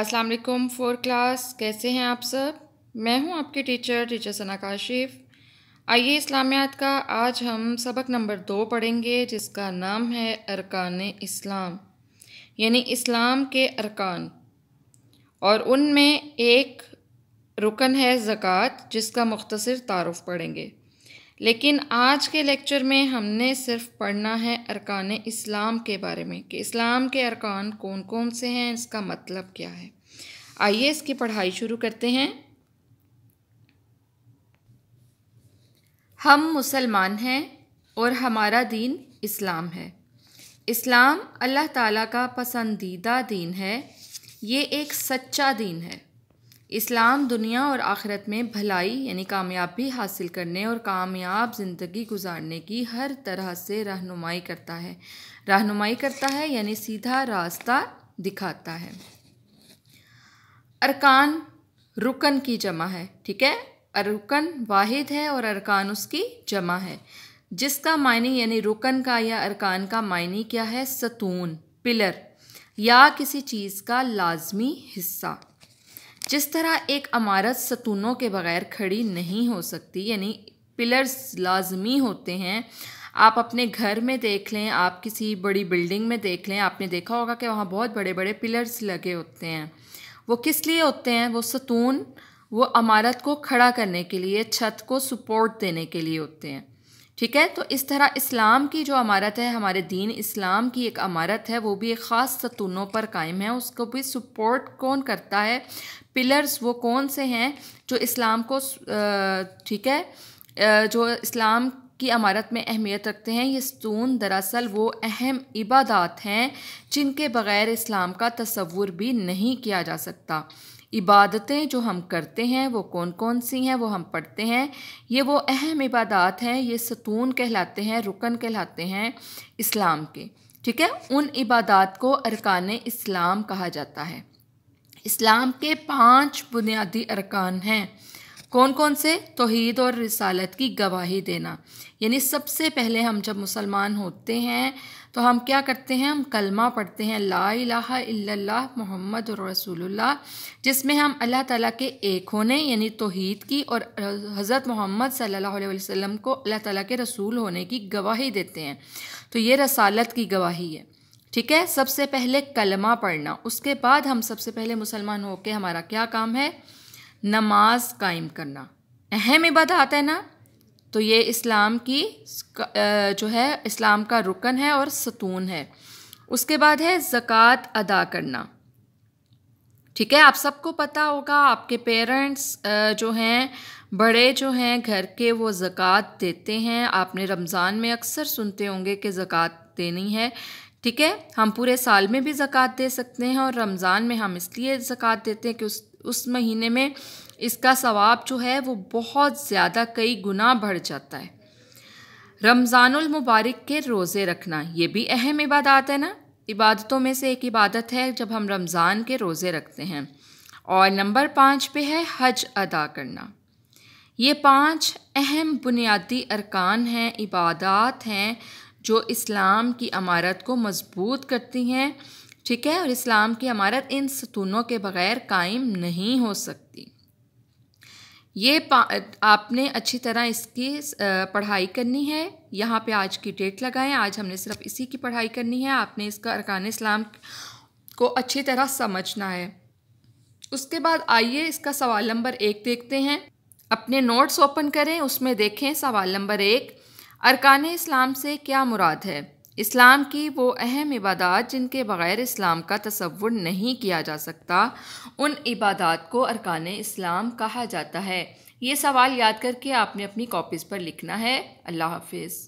अस्सलाम four class कैसे हैं आप सब मैं हूं आपके टीचर टीचर सना काशिफ आइए इस्लामियात का आज हम सबक नंबर दो पढ़ेंगे जिसका नाम है अरकान इस्लाम यानी इस्लाम के अरकान और उनमें एक रुकन है ज़क़़त जिसका मुख्तर तारफ़ पढ़ेंगे लेकिन आज के लेक्चर में हमने सिर्फ पढ़ना है अरकान इस्लाम के बारे में कि इस्लाम के अरकान कौन कौन से हैं इसका मतलब क्या है आइए इसकी पढ़ाई शुरू करते हैं हम मुसलमान हैं और हमारा दीन इस्लाम है इस्लाम अल्लाह ताला का पसंदीदा दीन है ये एक सच्चा दीन है इस्लाम दुनिया और आखिरत में भलाई यानी कामयाबी हासिल करने और कामयाब ज़िंदगी गुजारने की हर तरह से रहनुमाई करता है रहनुमाई करता है यानी सीधा रास्ता दिखाता है अरकान रुकन की जमा है ठीक है अरकन वाहिद है और अरकान उसकी जमा है जिसका मायने यानी रुकन का या अरकान का मायने क्या है सतून पिलर या किसी चीज़ का लाजमी हिस्सा जिस तरह एक अमारत सतूनों के बगैर खड़ी नहीं हो सकती यानी पिलर्स लाजमी होते हैं आप अपने घर में देख लें आप किसी बड़ी बिल्डिंग में देख लें आपने देखा होगा कि वहाँ बहुत बड़े बड़े पिलर्स लगे होते हैं वो किस लिए होते हैं वो सतून वो अमारत को खड़ा करने के लिए छत को सपोर्ट देने के लिए होते हैं ठीक है तो इस तरह इस्लाम की जो अमारत है हमारे दीन इस्लाम की एक अमारत है वो भी एक ख़ास सतूनों पर कायम है उसको भी सपोर्ट कौन करता है पिलर्स वो कौन से हैं जो इस्लाम को ठीक है जो इस्लाम की अमारत में अहमियत रखते हैं ये स्तून दरअसल वो अहम इबादात हैं जिनके बग़ैर इस्लाम का तस्वुर भी नहीं किया जा सकता इबादतें जो हम करते हैं वो कौन कौन सी हैं वो हम पढ़ते हैं ये वो अहम इबादत हैं ये सतून कहलाते हैं रुकन कहलाते हैं इस्लाम के ठीक है उन इबादत को अरकान इस्लाम कहा जाता है इस्लाम के पांच बुनियादी अरकान हैं कौन कौन से तोहद और रिसालत की गवाही देना यानी सबसे पहले हम जब मुसलमान होते हैं तो हम क्या करते हैं हम कलमा पढ़ते हैं ला इला मोहम्मद रसूलुल्लाह जिसमें हम अल्लाह ताला के एक होने यानी तोहद की और हज़रत मोहम्मद सल्लल्लाहु अलैहि वसल्लम को अल्लाह ताला के रसूल होने की गवाही देते हैं तो ये रसालत की गवाही है ठीक है सबसे पहले कलमा पढ़ना उसके बाद हम सबसे पहले मुसलमान हो हमारा क्या काम है नमाज कायम करना अहम इबादत है ना तो ये इस्लाम की जो है इस्लाम का रुकन है और सतून है उसके बाद है ज़क़़त अदा करना ठीक है आप सबको पता होगा आपके पेरेंट्स जो हैं बड़े जो हैं घर के वो ज़क़़त देते हैं आपने रमज़ान में अक्सर सुनते होंगे कि ज़क़ात देनी है ठीक है हम पूरे साल में भी ज़क़़त दे सकते हैं और रमज़ान में हम इसलिए ज़क़़त देते हैं कि उस उस महीने में इसका सवाब जो है वो बहुत ज़्यादा कई गुना बढ़ जाता है रमज़ानुल मुबारक के रोज़े रखना ये भी अहम इबादत है ना इबादतों में से एक इबादत है जब हम रमज़ान के रोज़े रखते हैं और नंबर पाँच पे है हज अदा करना ये पांच अहम बुनियादी अरकान हैं इबादत हैं जो इस्लाम की अमारत को मजबूत करती हैं ठीक है और इस्लाम की अमारत इन सतूनों के बग़ैर कायम नहीं हो सकती ये आपने अच्छी तरह इसकी पढ़ाई करनी है यहाँ पे आज की डेट लगाएं आज हमने सिर्फ इसी की पढ़ाई करनी है आपने इसका अरकान इस्लाम को अच्छी तरह समझना है उसके बाद आइए इसका सवाल नंबर एक देखते हैं अपने नोट्स ओपन करें उसमें देखें सवाल नंबर एक अरकान इस्लाम से क्या मुराद है इस्लाम की वो अहम इबादत जिनके बग़ैर इस्लाम का तस्वुर नहीं किया जा सकता उन इबादत को अरकान इस्लाम कहा जाता है ये सवाल याद करके आपने अपनी कॉपीज़ पर लिखना है अल्लाह हाफिज़